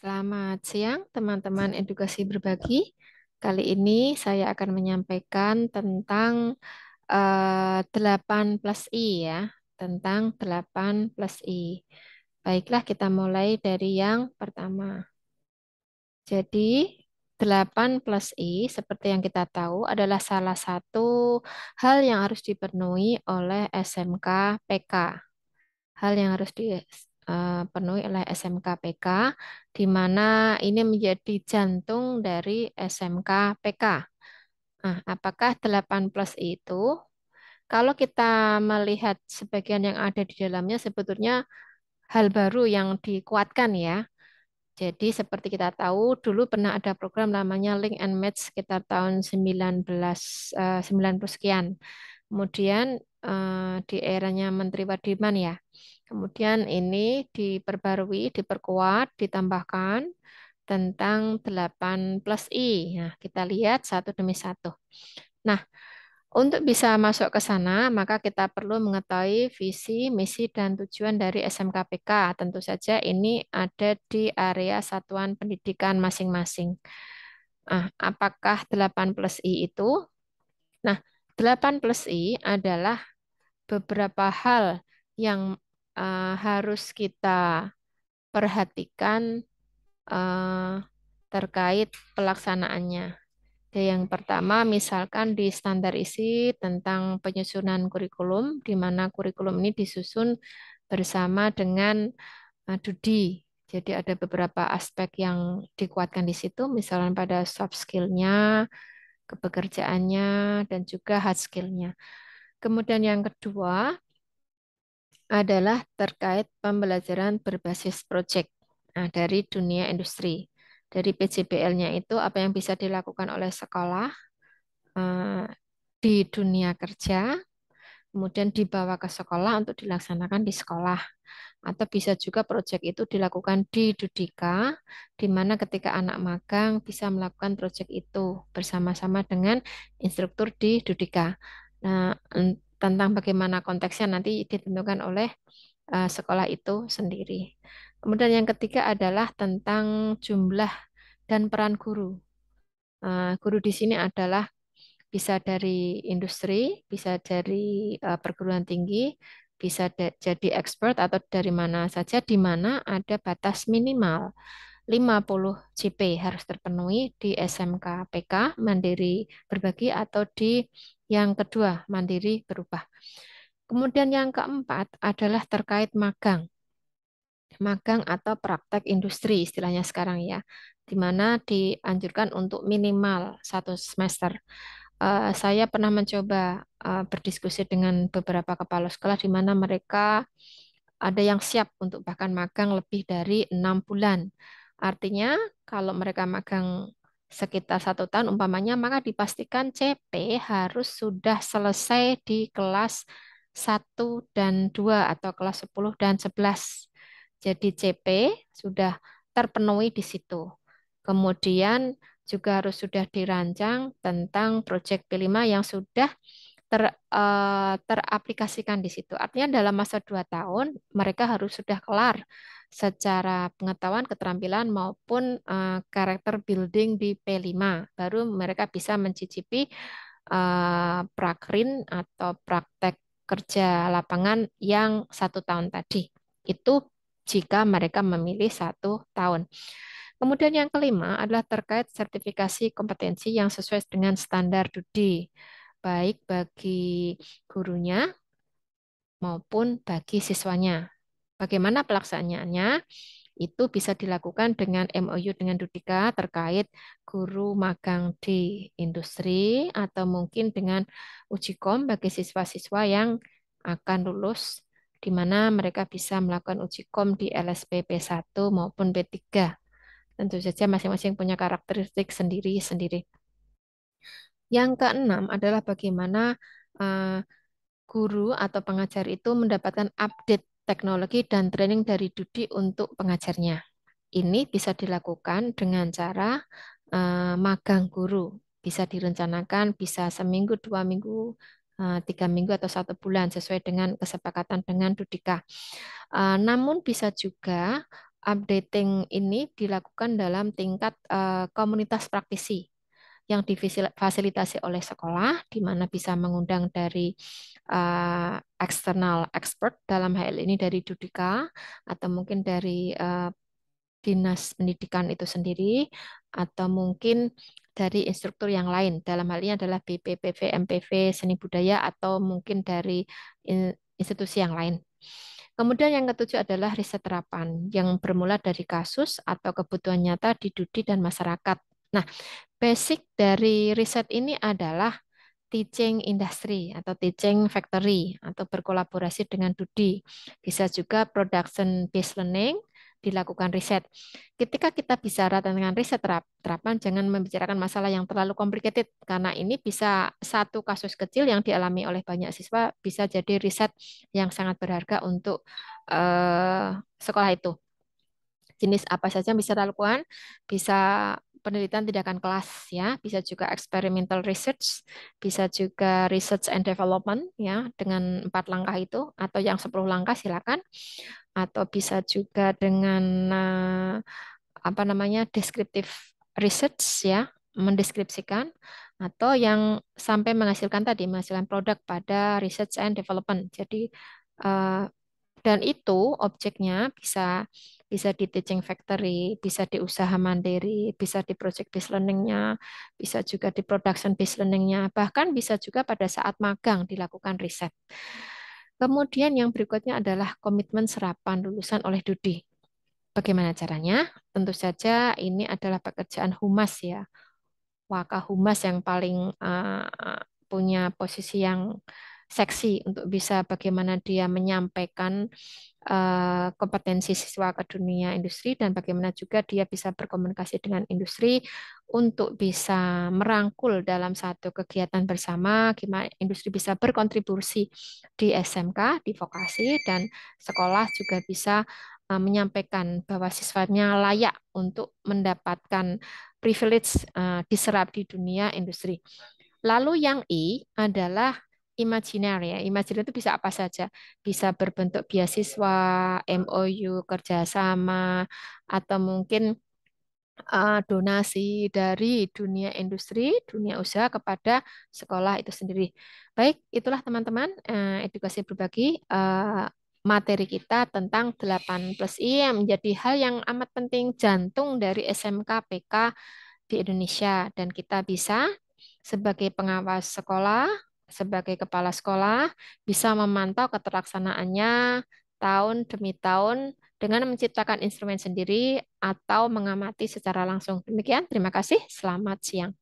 Selamat siang teman-teman edukasi berbagi. Kali ini saya akan menyampaikan tentang eh, 8 plus I ya, tentang 8 plus I. Baiklah kita mulai dari yang pertama. Jadi 8 plus I seperti yang kita tahu adalah salah satu hal yang harus dipenuhi oleh SMK PK. Hal yang harus di, dipenuhi eh, oleh SMK PK, di mana ini menjadi jantung dari SMKPK. Nah, apakah 8 plus itu? Kalau kita melihat sebagian yang ada di dalamnya, sebetulnya hal baru yang dikuatkan ya. Jadi seperti kita tahu dulu pernah ada program namanya Link and Match sekitar tahun 1990 eh, sekian. Kemudian eh, di eranya Menteri Wadiman ya. Kemudian ini diperbarui, diperkuat, ditambahkan tentang 8 plus I. Nah, kita lihat satu demi satu. Nah, untuk bisa masuk ke sana, maka kita perlu mengetahui visi, misi, dan tujuan dari SMKPK. Tentu saja ini ada di area satuan pendidikan masing-masing. Nah, apakah 8 plus I itu? Nah, 8 plus I adalah beberapa hal yang uh, harus kita perhatikan uh, terkait pelaksanaannya. Jadi yang pertama, misalkan di standar isi tentang penyusunan kurikulum, di mana kurikulum ini disusun bersama dengan uh, DUDI. Jadi ada beberapa aspek yang dikuatkan di situ, misalnya pada soft skill-nya, kepekerjaannya, dan juga hard skill-nya. Kemudian yang kedua, adalah terkait pembelajaran berbasis proyek nah, dari dunia industri. Dari PJBL-nya itu apa yang bisa dilakukan oleh sekolah eh, di dunia kerja, kemudian dibawa ke sekolah untuk dilaksanakan di sekolah. Atau bisa juga proyek itu dilakukan di Dudika, di mana ketika anak magang bisa melakukan proyek itu bersama-sama dengan instruktur di Dudika. Nah, tentang bagaimana konteksnya nanti ditentukan oleh uh, sekolah itu sendiri. Kemudian yang ketiga adalah tentang jumlah dan peran guru. Uh, guru di sini adalah bisa dari industri, bisa dari uh, perguruan tinggi, bisa jadi expert atau dari mana saja di mana ada batas minimal 50 CP harus terpenuhi di SMK PK Mandiri Berbagi atau di yang kedua, mandiri berubah. Kemudian yang keempat adalah terkait magang. Magang atau praktek industri istilahnya sekarang ya, di mana dianjurkan untuk minimal satu semester. Eh, saya pernah mencoba eh, berdiskusi dengan beberapa kepala sekolah di mana mereka ada yang siap untuk bahkan magang lebih dari enam bulan. Artinya kalau mereka magang sekitar satu tahun umpamanya, maka dipastikan CP harus sudah selesai di kelas 1 dan 2 atau kelas 10 dan 11. Jadi CP sudah terpenuhi di situ. Kemudian juga harus sudah dirancang tentang proyek P5 yang sudah ter, uh, teraplikasikan di situ. Artinya dalam masa 2 tahun mereka harus sudah kelar secara pengetahuan, keterampilan maupun uh, karakter building di P5. Baru mereka bisa mencicipi uh, prakrin atau praktek kerja lapangan yang satu tahun tadi. Itu jika mereka memilih satu tahun. Kemudian yang kelima adalah terkait sertifikasi kompetensi yang sesuai dengan standar DUDI baik bagi gurunya maupun bagi siswanya. Bagaimana pelaksanaannya? Itu bisa dilakukan dengan MOU dengan Dudika terkait guru magang di industri atau mungkin dengan uji kom bagi siswa-siswa yang akan lulus di mana mereka bisa melakukan uji kom di LSP P1 maupun P3. Tentu saja masing-masing punya karakteristik sendiri-sendiri. Yang keenam adalah bagaimana eh, guru atau pengajar itu mendapatkan update teknologi dan training dari Dudi untuk pengajarnya. Ini bisa dilakukan dengan cara eh, magang guru. Bisa direncanakan, bisa seminggu, dua minggu, eh, tiga minggu atau satu bulan sesuai dengan kesepakatan dengan Dudika. Eh, namun bisa juga updating ini dilakukan dalam tingkat komunitas praktisi yang difasilitasi oleh sekolah, di mana bisa mengundang dari uh, eksternal expert dalam hal ini dari dudika atau mungkin dari uh, dinas pendidikan itu sendiri atau mungkin dari instruktur yang lain dalam hal ini adalah BPPV, MPV, seni budaya atau mungkin dari eh, institusi yang lain. Kemudian yang ketujuh adalah riset terapan yang bermula dari kasus atau kebutuhan nyata di dudi dan masyarakat. Nah, Basic dari riset ini adalah teaching industry atau teaching factory atau berkolaborasi dengan Dudi. Bisa juga production based learning dilakukan riset. Ketika kita bicara tentang riset terapan, jangan membicarakan masalah yang terlalu complicated karena ini bisa satu kasus kecil yang dialami oleh banyak siswa bisa jadi riset yang sangat berharga untuk uh, sekolah itu. Jenis apa saja bisa dilakukan, bisa penelitian tindakan kelas ya, bisa juga experimental research, bisa juga research and development ya dengan empat langkah itu atau yang sepuluh langkah silakan atau bisa juga dengan eh, apa namanya descriptive research ya mendeskripsikan atau yang sampai menghasilkan tadi menghasilkan produk pada research and development. Jadi eh, dan itu objeknya bisa bisa di teaching factory, bisa di usaha mandiri, bisa di project based learningnya, bisa juga di production based learningnya, bahkan bisa juga pada saat magang dilakukan riset. Kemudian yang berikutnya adalah komitmen serapan lulusan oleh Dudi. Bagaimana caranya? Tentu saja ini adalah pekerjaan humas ya. wakah humas yang paling uh, punya posisi yang seksi untuk bisa bagaimana dia menyampaikan eh, kompetensi siswa ke dunia industri dan bagaimana juga dia bisa berkomunikasi dengan industri untuk bisa merangkul dalam satu kegiatan bersama gimana industri bisa berkontribusi di SMK, di vokasi dan sekolah juga bisa eh, menyampaikan bahwa siswanya layak untuk mendapatkan privilege eh, diserap di dunia industri. Lalu yang I adalah imajiner ya. Imajiner itu bisa apa saja. Bisa berbentuk beasiswa, MOU, kerjasama, atau mungkin eh, donasi dari dunia industri, dunia usaha kepada sekolah itu sendiri. Baik, itulah teman-teman eh, edukasi berbagi eh, materi kita tentang 8 plus I yang menjadi hal yang amat penting jantung dari SMK PK di Indonesia. Dan kita bisa sebagai pengawas sekolah, sebagai kepala sekolah bisa memantau keterlaksanaannya tahun demi tahun dengan menciptakan instrumen sendiri atau mengamati secara langsung. Demikian, terima kasih. Selamat siang.